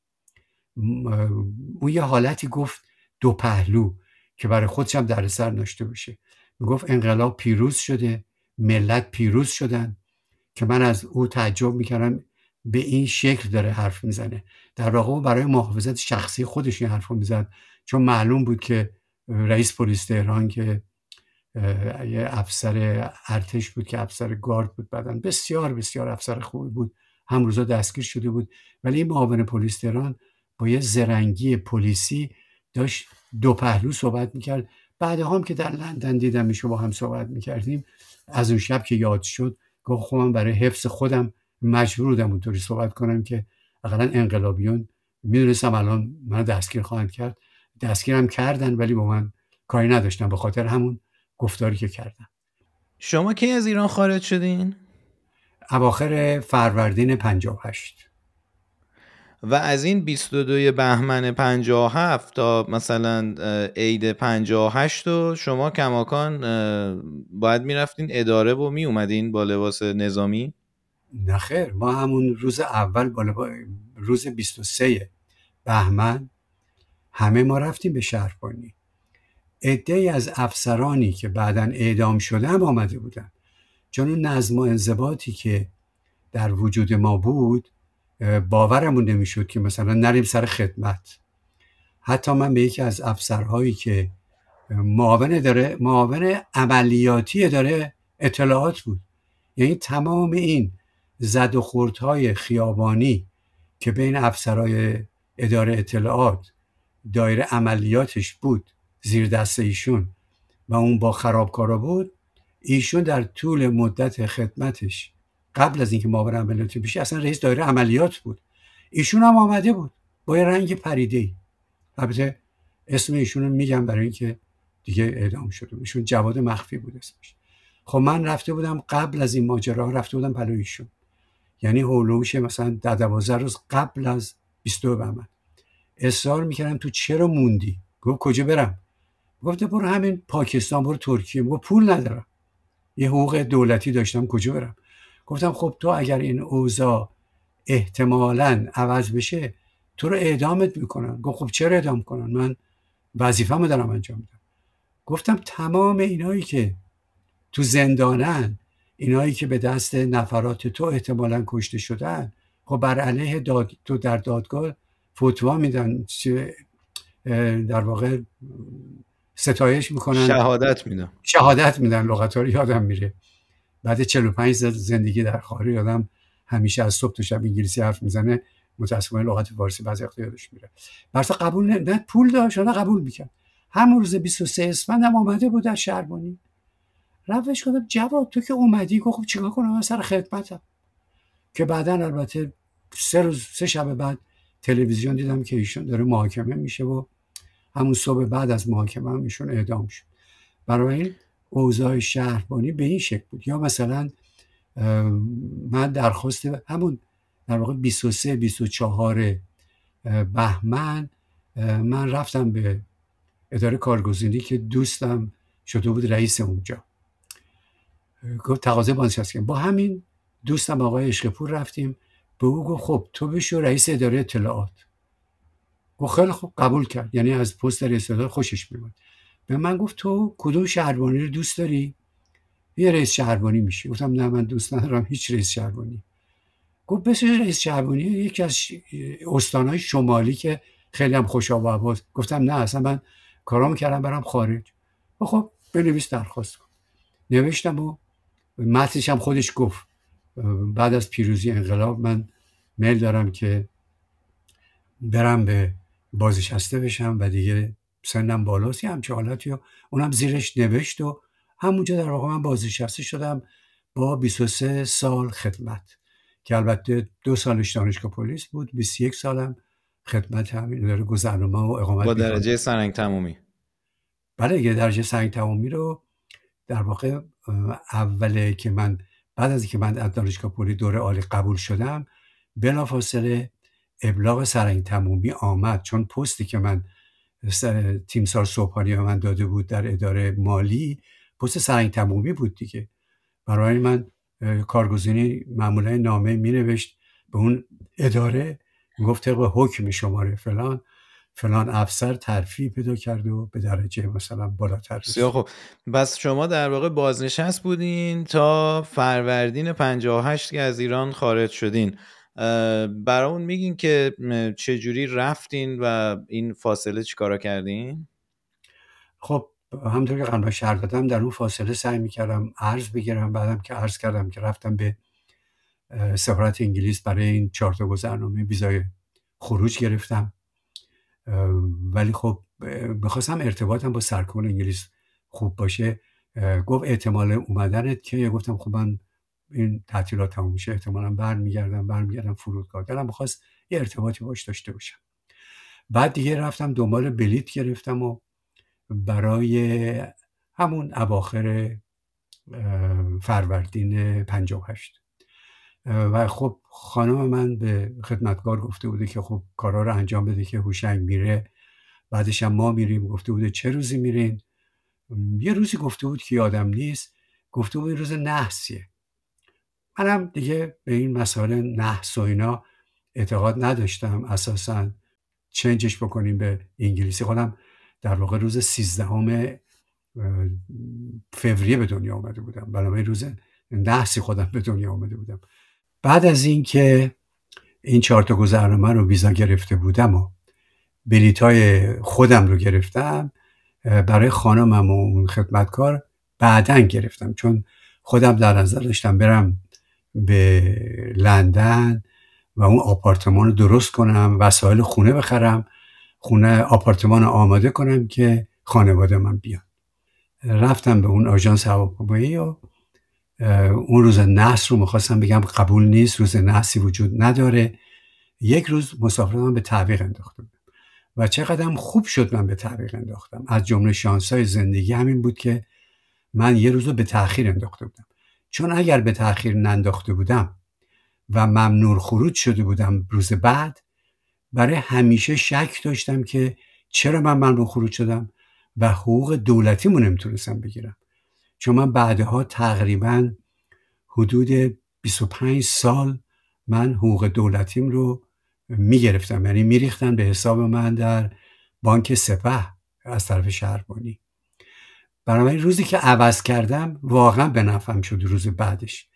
او یه حالتی گفت دو پهلو که برای خودش هم سر داشته باشه میگفت انقلاب پیروز شده ملت پیروز شدن که من از او تعجب میکردم به این شکل داره حرف میزنه در واقع برای محافظت شخصی خودش این حرف رو میزد چون معلوم بود که رئیس پلیس تهران که یه افسر ارتش بود که افسر گارد بود بعدن بسیار بسیار افسر خوبی بود هم دستگیر شده بود ولی این معاون پلیس تهران با یه زرنگی پلیسی داشت دو پهلو صحبت میکرد بعد هم که در لندن دیدم میشه با هم صحبت میکردیم از اون شب که یاد شد گفت خودم خب برای حفظ خودم مجبور بودم اونطوری صحبت کنم که اقلا انقلابیون میدونستم الان من دستگیر خواهند کرد دستگیرم کردن ولی با من کاری نداشتم به خاطر همون گفتاری که کردم شما کی از ایران خارج شدین؟ اواخر فروردین 58 و از این 22 بهمن 57 تا مثلا عید 58 و شما کماکان باید میرفتین اداره و میومدین با لباس نظامی؟ نخیر ما همون روز اول بالا با... روز 23 بهمن همه ما رفتیم به شهربانی عده از افسرانی که بعدا اعدام شده هم آمده بودن چون اون نظم و انضباطی که در وجود ما بود باورمون نمیشد که مثلا نریم سر خدمت حتی من به یکی از افسرهایی که معاون داره معاون عملیاتی داره اطلاعات بود یعنی تمام این زد و های خیابانی که بین افسرهای اداره اطلاعات دایره عملیاتش بود زیر دست ایشون و اون با خرابکارا بود ایشون در طول مدت خدمتش قبل از اینکه ماور عملیاتی بشه اصلا رئیس دایره عملیات بود ایشون هم آمده بود با یه رنگ پریده ای البته اسم ایشون رو میگم برای اینکه دیگه اعدام شده ایشون جواد مخفی بود اسمش خب من رفته بودم قبل از این ماجرا رفته بودم پلو ایشون یعنی هولوش مثلا در دوازه روز قبل از 22 بهمن اصرار میکردم تو چرا موندی گفت کجا برم گفت برو همین پاکستان برو ترکیه گفت پول ندارم یه حقوق دولتی داشتم کجا برم گفتم خب تو اگر این اوضاع احتمالا عوض بشه تو رو اعدامت میکنن گفت خب چرا اعدام کنن من وظیفه‌مو دارم انجام میدم گفتم تمام اینایی که تو زندانن اینایی که به دست نفرات تو احتمالا کشته شدن خب بر علیه داد... تو در دادگاه فتوا میدن چه در واقع ستایش میکنن شهادت میدن شهادت میدن لغتاری یادم میره بعد 45 زندگی در خارج یادم همیشه از صبح تا شب انگلیسی حرف میزنه متاسفانه لغت فارسی بعضی اختیارش میره برسا قبول نه, پول داشت نه قبول میکن همون روز 23 اسفند هم آمده بود در شهربانی رفتش گفتم جواب تو که اومدی گفت خب چیکار کنم سر خدمتم که بعدا البته سه روز سه شب بعد تلویزیون دیدم که ایشون داره محاکمه میشه و همون صبح بعد از محاکمه هم ایشون اعدام شد برای این اوضاع شهربانی به این شکل بود یا مثلا من درخواست همون در واقع 23 24 بهمن من رفتم به اداره کارگزینی که دوستم شده بود رئیس اونجا گفت تقاضا بازنشست با همین دوستم آقای اشقپور رفتیم به او گفت خب تو بشو رئیس اداره اطلاعات گفت خیلی خوب قبول کرد یعنی از پست رئیس اداره خوشش میاد به من گفت تو کدوم شهربانی رو دوست داری یه رئیس شهربانی میشی گفتم نه من دوست ندارم هیچ رئیس شهربانی گفت بس رئیس شهربانی یکی از استانهای شمالی که خیلی هم خوش گفتم نه اصلا من کارام کردم برم خارج خب بنویس درخواست کن نوشتم و متنش هم خودش گفت بعد از پیروزی انقلاب من میل دارم که برم به بازنشسته بشم و دیگه سنم بالاست یه همچه حالتی و اونم زیرش نوشت و همونجا در واقع من بازنشسته شدم با 23 سال خدمت که البته دو سالش دانشگاه پلیس بود 21 سالم خدمت هم داره گذرنامه و اقامت با درجه سنگ تمومی بله یه درجه سنگ تمومی رو در واقع اول که من بعد از اینکه من از دانشگاه پلی دوره عالی قبول شدم بلافاصله ابلاغ سرنگ تمومی آمد چون پستی که من تیمسار صبحانی به من داده بود در اداره مالی پست سرنگ تمومی بود دیگه برای من کارگزینی معمولا نامه می نوشت به اون اداره گفته به حکم شماره فلان فلان افسر ترفی پیدا کرد و به درجه مثلا بالاتر رسید خب بس شما در واقع بازنشست بودین تا فروردین 58 که از ایران خارج شدین برامون میگین که چجوری رفتین و این فاصله چیکارا کردین خب همطور که قبلا شهر دادم در اون فاصله سعی میکردم عرض بگیرم بعدم که عرض کردم که رفتم به سفارت انگلیس برای این چهار تا گذرنامه ویزای خروج گرفتم ولی خب میخواستم ارتباطم با سرکول انگلیس خوب باشه گفت احتمال اومدنت که گفتم خب من این تعطیلات تموم میشه احتمالا برمیگردم برمیگردم فرودگاه دلم میخواست یه ارتباطی باش داشته باشم بعد دیگه رفتم دنبال بلیت گرفتم و برای همون اواخر فروردین 58 و خب خانم من به خدمتکار گفته بوده که خب کارا رو انجام بده که هوشنگ میره بعدش هم ما میریم گفته بوده چه روزی میرین یه روزی گفته بود که یادم نیست گفته بود روز نحسیه منم دیگه به این مسائل نحس و اینا اعتقاد نداشتم اساسا چنجش بکنیم به انگلیسی خودم در واقع روز سیزدهم فوریه به دنیا آمده بودم بنابراین روز نحسی خودم به دنیا آمده بودم بعد از اینکه این, این چهار تا گذرنامه رو ویزا گرفته بودم و بلیت های خودم رو گرفتم برای خانمم و اون خدمتکار بعدا گرفتم چون خودم در نظر داشتم برم به لندن و اون آپارتمان رو درست کنم وسایل خونه بخرم خونه آپارتمان رو آماده کنم که خانواده من بیان رفتم به اون آژانس هواپیمایی و اون روز نصر رو میخواستم بگم قبول نیست روز نصری وجود نداره یک روز مسافرم به تعویق انداخته بودم و چقدرم خوب شد من به تعویق انداختم از جمله های زندگی همین بود که من یه روز رو به تاخیر انداخته بودم چون اگر به تاخیر ننداخته بودم و ممنور خروج شده بودم روز بعد برای همیشه شک داشتم که چرا من ممنوع خروج شدم و حقوق دولتیمو نمیتونستم بگیرم چون من بعدها تقریبا حدود 25 سال من حقوق دولتیم رو میگرفتم یعنی میریختن به حساب من در بانک سپه از طرف شهربانی بنابراین روزی که عوض کردم واقعا به نفعم شد روز بعدش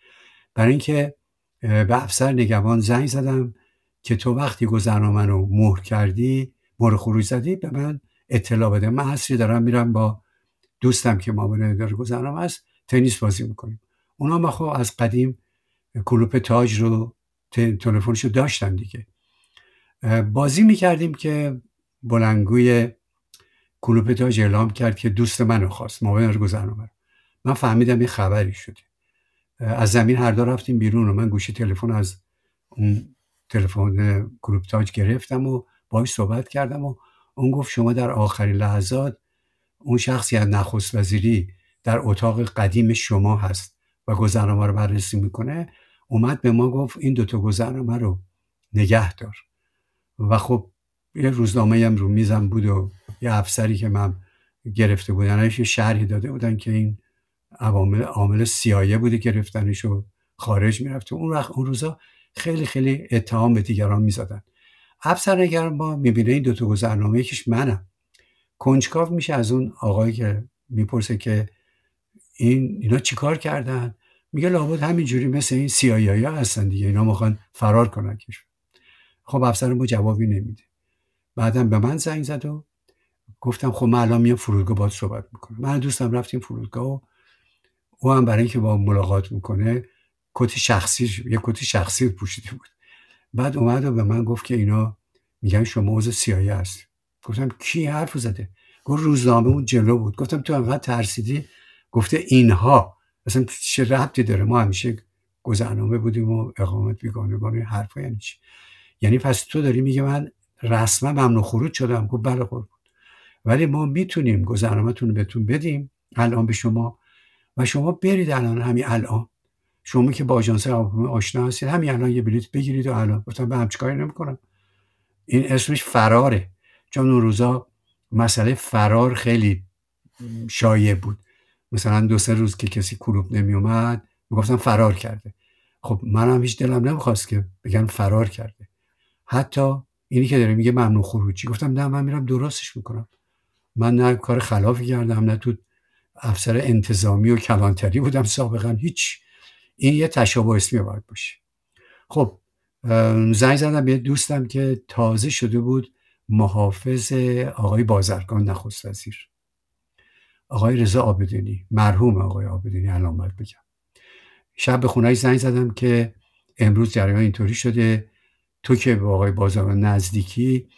برای اینکه به افسر نگهبان زنگ زدم که تو وقتی گذرنا رو مهر کردی مهر خروج زدی به من اطلاع بده من حسری دارم میرم با دوستم که معاون اداره گذرنام است تنیس بازی میکنیم اونا ما خب از قدیم کلوپ تاج رو تلفنش رو داشتن دیگه بازی میکردیم که بلنگوی کلوپ تاج اعلام کرد که دوست منو خواست معاون اداره من فهمیدم یه خبری شده از زمین هر دو رفتیم بیرون و من گوشی تلفن از اون تلفن کلوپ تاج گرفتم و باهاش صحبت کردم و اون گفت شما در آخرین لحظات اون شخصی از نخست وزیری در اتاق قدیم شما هست و گذرنامه رو بررسی میکنه اومد به ما گفت این دوتا گذرنامه رو نگه دار و خب یه روزنامه هم رو میزم بود و یه افسری که من گرفته بودنش یعنی یه شرحی داده بودن که این عوامل عامل سیایه بوده گرفتنش و خارج میرفته اون وقت اون روزا خیلی خیلی اتهام به دیگران میزدن افسر اگر ما میبینه این دوتا گذرنامه یکیش منم کنجکاو میشه از اون آقایی که میپرسه که این اینا چیکار کردن میگه لابد همینجوری مثل این سیایی ها هستن دیگه اینا میخوان فرار کنن کش خب افسر ما جوابی نمیده بعدا به من زنگ زد و گفتم خب من الان میام فرودگاه باید صحبت میکنم من دوستم رفتیم فرودگاه و او هم برای اینکه با ملاقات میکنه کت شخصی یه کت شخصی پوشیده بود بعد اومد و به من گفت که اینا میگن شما عضو سیایی گفتم کی حرف زده گفت روزنامه اون جلو بود گفتم تو انقدر ترسیدی گفته اینها اصلا چه ربطی داره ما همیشه گذرنامه بودیم و اقامت بیگانگان با حرف یعنی چی یعنی پس تو داری میگه من رسما ممنوع خروج شدم گفت خب بله قربون خب. ولی ما میتونیم گذرنامهتون بهتون بدیم الان به شما و شما برید الان همین الان شما که با آژانس هواپیما آشنا هستید همین الان یه بلیت بگیرید و الان گفتم به همچکاری نمیکنم این اسمش فراره چون اون روزا مسئله فرار خیلی شایع بود مثلا دو سه روز که کسی کلوب نمی اومد میگفتن فرار کرده خب منم هیچ دلم نمیخواست که بگن فرار کرده حتی اینی که داره میگه ممنوع خروجی گفتم نه من میرم درستش میکنم من نه کار خلافی کردم نه تو افسر انتظامی و کلانتری بودم سابقا هیچ این یه تشابه اسمی باید باشه خب زنگ زدم به دوستم که تازه شده بود محافظ آقای بازرگان نخست وزیر آقای رضا آبدینی مرحوم آقای آبدینی الان باید بگم شب به خونه زنگ زدم که امروز جریان اینطوری شده تو که به آقای بازرگان نزدیکی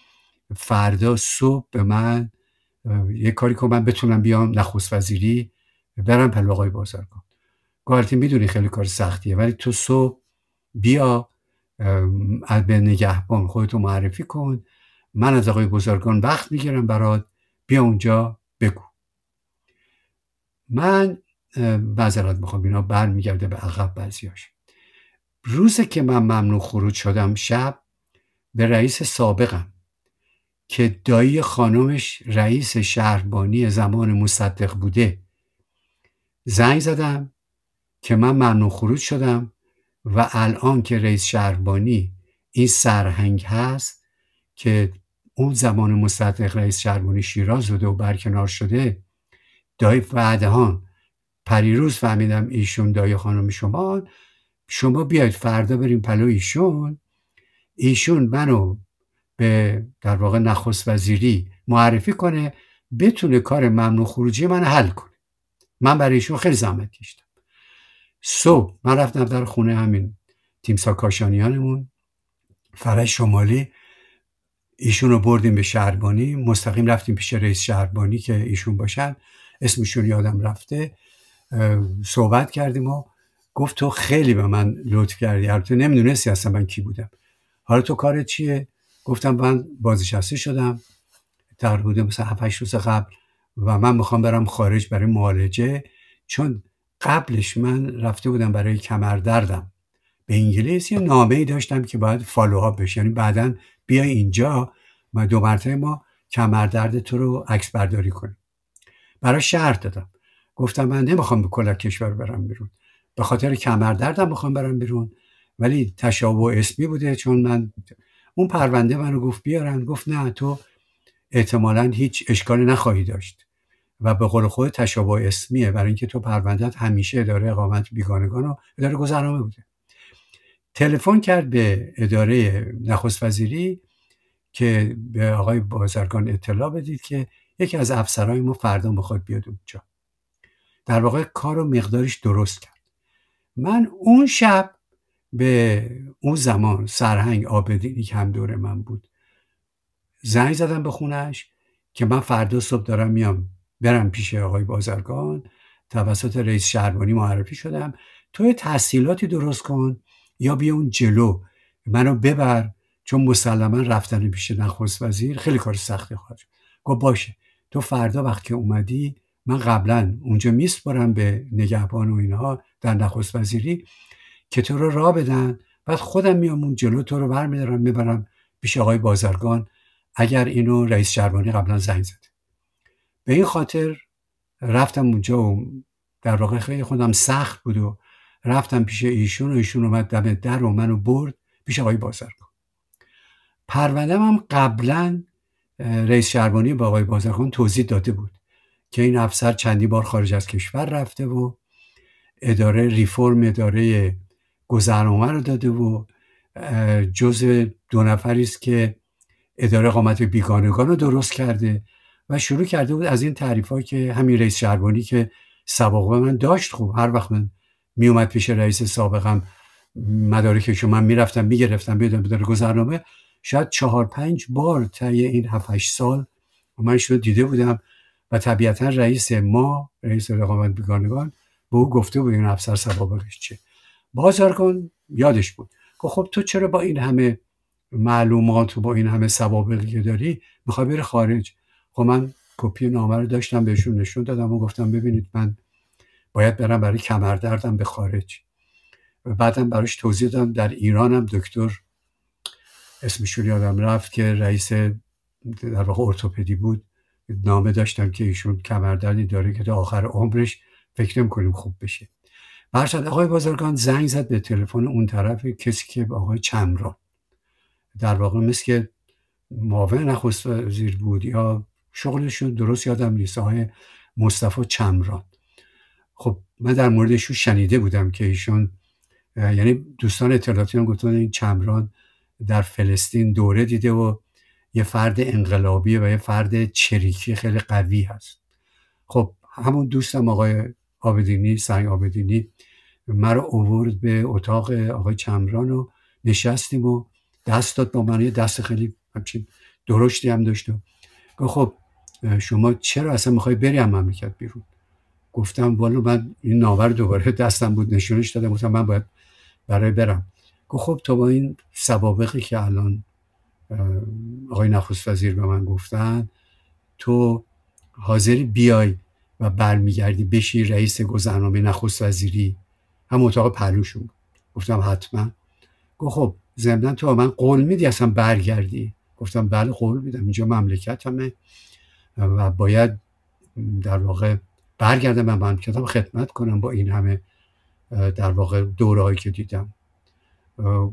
فردا صبح به من یه کاری کن من بتونم بیام نخست وزیری برم پلو آقای بازرگان گارتی میدونی خیلی کار سختیه ولی تو صبح بیا به نگهبان خودتو معرفی کن من از آقای بزرگان وقت میگیرم برات بیا اونجا بگو من معذرت میخوام اینا برمیگرده به عقب بعضیاش روزی که من ممنوع خروج شدم شب به رئیس سابقم که دایی خانمش رئیس شهربانی زمان مصدق بوده زنگ زدم که من ممنوع خروج شدم و الان که رئیس شهربانی این سرهنگ هست که اون زمان مستحق رئیس شهربانی شیراز بوده و برکنار شده دای ها پریروز فهمیدم ایشون دای خانم شما شما بیاید فردا بریم پلو ایشون ایشون منو به در واقع نخست وزیری معرفی کنه بتونه کار ممنوع خروجی من حل کنه من برای ایشون خیلی زحمت کشیدم صبح من رفتم در خونه همین تیم ساکاشانیانمون فرش شمالی ایشون رو بردیم به شهربانی مستقیم رفتیم پیش رئیس شهربانی که ایشون باشن اسمشون یادم رفته صحبت کردیم و گفت تو خیلی به من لطف کردی تو نمیدونستی اصلا من کی بودم حالا تو کار چیه گفتم من بازنشسته شدم در حدود مثلا 7 روز قبل و من میخوام برم خارج برای معالجه چون قبلش من رفته بودم برای کمر دردم به انگلیس یه نامه ای داشتم که باید فالوآپ بشه یعنی بعدا بیا اینجا و دو مرتبه ما کمردرد تو رو عکس برداری کنیم برای شهر دادم گفتم من نمیخوام به کل کشور برم بیرون به خاطر کمردردم میخوام برم بیرون ولی تشابه اسمی بوده چون من اون پرونده منو گفت بیارن گفت نه تو احتمالا هیچ اشکالی نخواهی داشت و به قول خود تشابه اسمیه برای اینکه تو پروندت همیشه اداره اقامت بیگانگان و اداره گذرنامه بوده تلفن کرد به اداره نخست وزیری که به آقای بازرگان اطلاع بدید که یکی از افسرهای ما فردا میخواد بیاد اونجا در واقع کار و مقداریش درست کرد من اون شب به اون زمان سرهنگ آبدینی که هم دور من بود زنگ زدم به خونش که من فردا صبح دارم میام برم پیش آقای بازرگان توسط رئیس شهربانی معرفی شدم توی تحصیلاتی درست کن یا بیا اون جلو منو ببر چون مسلما رفتن پیش نخست وزیر خیلی کار سختی خواهد گفت باشه تو فردا وقت که اومدی من قبلا اونجا میسپرم به نگهبان و اینها در نخست وزیری که تو رو را بدن بعد خودم میام اون جلو تو رو برمیدارم میبرم پیش آقای بازرگان اگر اینو رئیس شربانی قبلا زنگ زد به این خاطر رفتم اونجا و در واقع خیلی خودم سخت بود و رفتم پیش ایشون و ایشون اومد دم در و منو برد پیش آقای بازرگان پروندم هم قبلا رئیس شهربانی با آقای بازرگان توضیح داده بود که این افسر چندی بار خارج از کشور رفته و اداره ریفرم اداره گذرنامه رو داده و جزء دو نفری است که اداره قامت بیگانگان رو درست کرده و شروع کرده بود از این تعریف که همین رئیس شهربانی که سباق من داشت خوب هر وقت من میومد پیش رئیس سابقم مدارکشو من میرفتم میگرفتم بیدم در گذرنامه شاید چهار پنج بار طی این هفت سال من شده دیده بودم و طبیعتا رئیس ما رئیس رقابت بیگانگان به او گفته بود این افسر سوابقش چه بازار کن یادش بود که خب تو چرا با این همه معلومات و با این همه سوابقی که داری میخوای بری خارج خب من کپی نامه رو داشتم بهشون نشون دادم و گفتم ببینید من باید برم برای کمردردم به خارج و بعدم براش توضیح دادم در ایرانم دکتر اسمشون یادم رفت که رئیس در واقع ارتوپدی بود نامه داشتم که ایشون کمردردی داره که تا آخر عمرش فکر کنیم خوب بشه برشد آقای بازرگان زنگ زد به تلفن اون طرف کسی که آقای چمران در واقع مثل که معاون نخست زیر بود یا شغلشون درست یادم نیست آقای مصطفی چمران خب من در موردشو شنیده بودم که ایشون یعنی دوستان اطلاعاتی هم گفتن این چمران در فلسطین دوره دیده و یه فرد انقلابی و یه فرد چریکی خیلی قوی هست خب همون دوستم آقای آبدینی سنگ آبدینی مرا اوورد به اتاق آقای چمران و نشستیم و دست داد با من یه دست خیلی همچین درشتی هم داشت و خب شما چرا اصلا میخوای بری هم میکرد بیرون گفتم والا من این ناور دوباره دستم بود نشونش دادم گفتم من باید برای برم گفت خب تو با این سوابقی که الان آقای نخست وزیر به من گفتن تو حاضر بیای و برمیگردی بشی رئیس گذرنامه نخست وزیری هم اتاق پهلوشون گفتم حتما گفت خب ضمنا تو من قول میدی اصلا برگردی گفتم بله قول میدم اینجا مملکت همه و باید در واقع برگردم به مملکتم خدمت کنم با این همه در واقع دورهایی که دیدم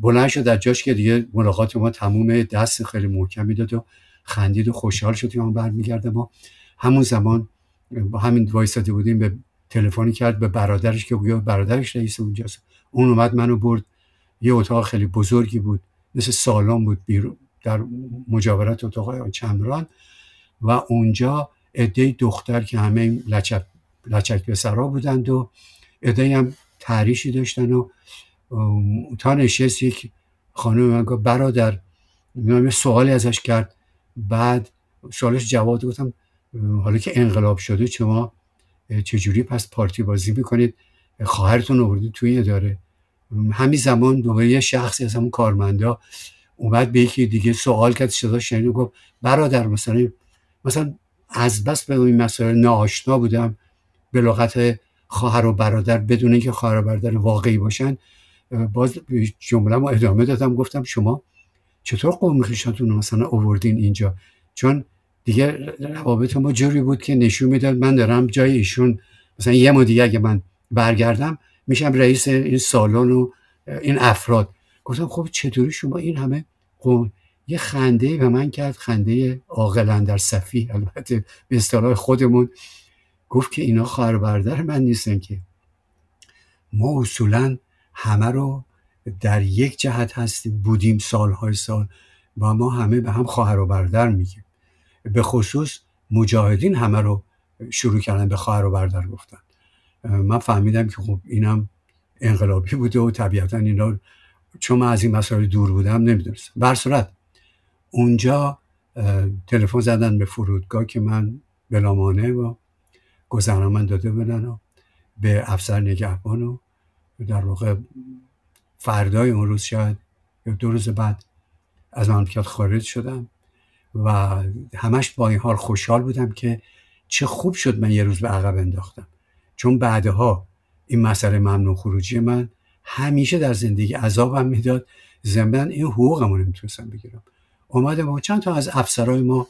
بلند شد در جاش که دیگه ملاقات ما تموم دست خیلی محکم داد و خندید و خوشحال شد که من برمیگردم ما همون زمان با همین وایساده بودیم به تلفنی کرد به برادرش که گویا برادرش رئیس اونجاست اون اومد منو برد یه اتاق خیلی بزرگی بود مثل سالن بود بیرون در مجاورت اتاق چمران و اونجا عده دختر که همه لچپ لچک به بودند و ادهی هم تحریشی داشتن و تا نشست یک خانم من گفت برادر یه سوالی ازش کرد بعد سوالش جواب گفتم حالا که انقلاب شده شما چجوری پس پارتی بازی میکنید خواهرتون آوردید توی اداره همین زمان دوباره یه شخصی از همون کارمندا اومد به یکی دیگه سوال کرد صدا شنید گفت برادر مثلا مثلا از بس به این مسائل ناآشنا بودم به لغت خواهر و برادر بدون اینکه خواهر و برادر واقعی باشن باز جمله ما ادامه دادم گفتم شما چطور قوم خیشتون مثلا اووردین اینجا چون دیگه روابط ما جوری بود که نشون میداد من دارم جای ایشون مثلا یه ما دیگه اگه من برگردم میشم رئیس این سالن و این افراد گفتم خب چطوری شما این همه قوم یه خنده به من کرد خنده عاقلا در صفی البته به اصطلاح خودمون گفت که اینا خواهر برادر من نیستن که ما اصولا همه رو در یک جهت هستیم بودیم سالهای سال و ما همه به هم خواهر و برادر میگیم به خصوص مجاهدین همه رو شروع کردن به خواهر و برادر گفتن من فهمیدم که خب اینم انقلابی بوده و طبیعتا اینا چون من از این مسائل دور بودم نمیدونستم بر صورت اونجا تلفن زدن به فرودگاه که من بلامانه و گذرنامه داده بودن به افسر نگهبان و در واقع فردای اون روز شاید یا دو روز بعد از مملکت خارج شدم و همش با این حال خوشحال بودم که چه خوب شد من یه روز به عقب انداختم چون بعدها این مسئله ممنوع خروجی من همیشه در زندگی عذابم میداد زمین این رو نمیتونستم بگیرم اومده ما چند تا از افسرهای ما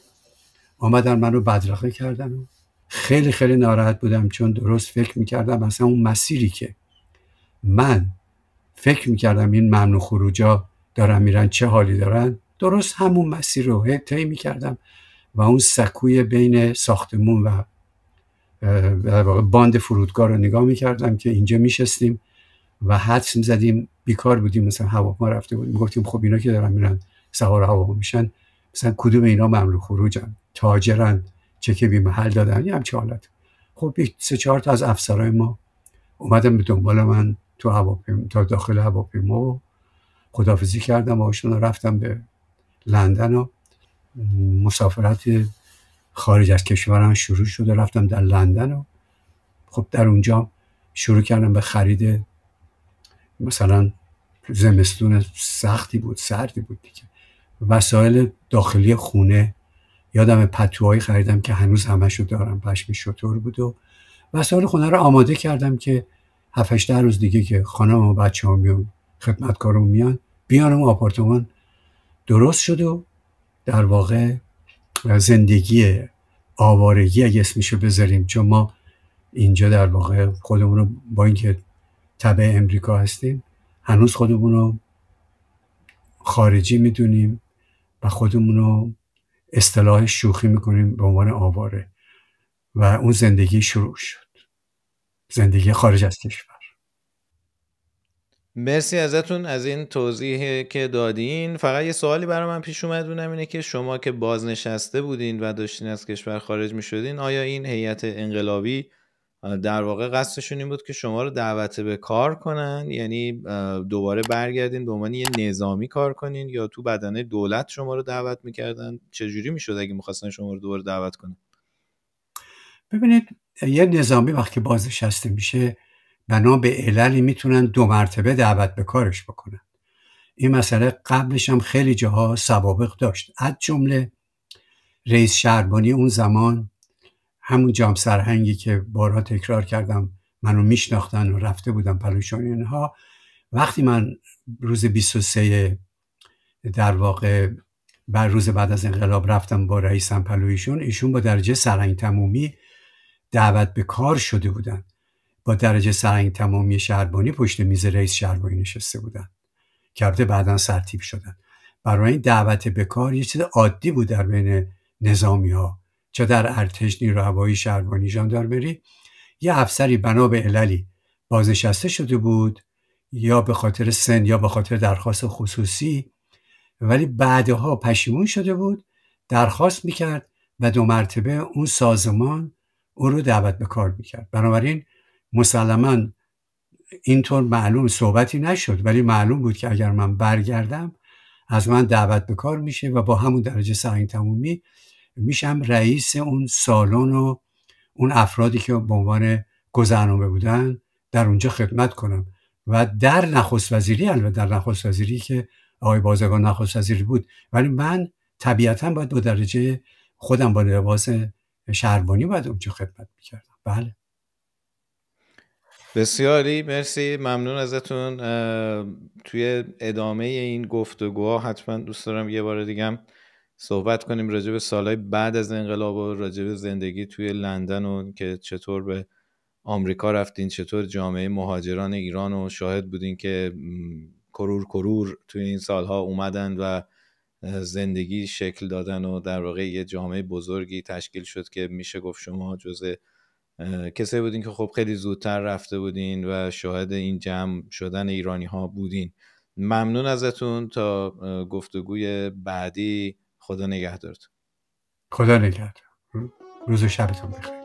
آمدن من رو بدرقه کردن و خیلی خیلی ناراحت بودم چون درست فکر میکردم اصلا اون مسیری که من فکر میکردم این ممنوع خروجا دارن میرن چه حالی دارن درست همون مسیر رو طی میکردم و اون سکوی بین ساختمون و باند فرودگاه رو نگاه میکردم که اینجا میشستیم و حدس میزدیم بیکار بودیم مثلا هواپیما رفته بودیم گفتیم خب اینا که دارن میرن سوار هواپیما میشن مثلا کدوم اینا مملو خروجن تاجرن چک بی محل دادن یه همچه حالت خب یک سه چهار تا از افسرهای ما اومدم به دنبال من تو هواپیما تا داخل هواپیما و خدافزی کردم باشون رفتم به لندن و مسافرت خارج از کشورم شروع شده رفتم در لندن و خب در اونجا شروع کردم به خرید مثلا زمستون سختی بود سردی بود دیگه وسایل داخلی خونه یادم پتوهایی خریدم که هنوز همشو دارم پشمی شطور بود و وسایل خونه رو آماده کردم که هفتش در روز دیگه که خانم و بچه ها میان خدمتکارم میان بیان اون آپارتمان درست شد و در واقع زندگی آوارگی اگه اسمشو بذاریم چون ما اینجا در واقع خودمون رو با اینکه تبع امریکا هستیم هنوز خودمون رو خارجی میدونیم و خودمون رو اصطلاح شوخی میکنیم به عنوان آواره و اون زندگی شروع شد زندگی خارج از کشور مرسی ازتون از این توضیح که دادین فقط یه سوالی برای من پیش اومد اونم اینه که شما که بازنشسته بودین و داشتین از کشور خارج می شدین آیا این هیئت انقلابی در واقع قصدشون این بود که شما رو دعوت به کار کنن یعنی دوباره برگردین به عنوان یه نظامی کار کنین یا تو بدنه دولت شما رو دعوت میکردن چجوری میشد اگه میخواستن شما رو دوباره دعوت کنن ببینید یه نظامی وقتی بازنشسته میشه بنا به عللی میتونن دو مرتبه دعوت به کارش بکنن این مسئله قبلش هم خیلی جاها سوابق داشت از جمله رئیس شهربانی اون زمان همون جام سرهنگی که بارها تکرار کردم منو میشناختن و رفته بودم پلوشان اینها وقتی من روز 23 در واقع بر روز بعد از انقلاب رفتم با رئیسم پلویشون ایشون با درجه سرنگ تمومی دعوت به کار شده بودن با درجه سرنگ تمامی شهربانی پشت میز رئیس شهربانی نشسته بودن کرده بعدا سرتیب شدن برای این دعوت به کار یه چیز عادی بود در بین نظامی ها چه در ارتش نیرو هوایی شهربانی ژاندارمری یه افسری بنا به عللی بازنشسته شده بود یا به خاطر سن یا به خاطر درخواست خصوصی ولی بعدها پشیمون شده بود درخواست میکرد و دو مرتبه اون سازمان او رو دعوت به کار میکرد بنابراین مسلما اینطور معلوم صحبتی نشد ولی معلوم بود که اگر من برگردم از من دعوت به کار میشه و با همون درجه سعی تمومی میشم رئیس اون سالن و اون افرادی که به عنوان گذرنامه بودن در اونجا خدمت کنم و در نخست وزیری البته در نخست وزیری که آقای بازگان نخست وزیر بود ولی من طبیعتا باید دو درجه خودم با لباس شهربانی باید اونجا خدمت میکردم بله بسیاری مرسی ممنون ازتون توی ادامه این گفتگوها حتما دوست دارم یه بار دیگم صحبت کنیم راجع به سالهای بعد از انقلاب و راجع به زندگی توی لندن و که چطور به آمریکا رفتین چطور جامعه مهاجران ایران و شاهد بودین که کرور کرور توی این سالها اومدن و زندگی شکل دادن و در واقع یه جامعه بزرگی تشکیل شد که میشه گفت شما جزء کسی بودین که خب خیلی زودتر رفته بودین و شاهد این جمع شدن ایرانی ها بودین ممنون ازتون تا گفتگوی بعدی خدا نگهدارتون خدا نگهدار روز شبتون بخیر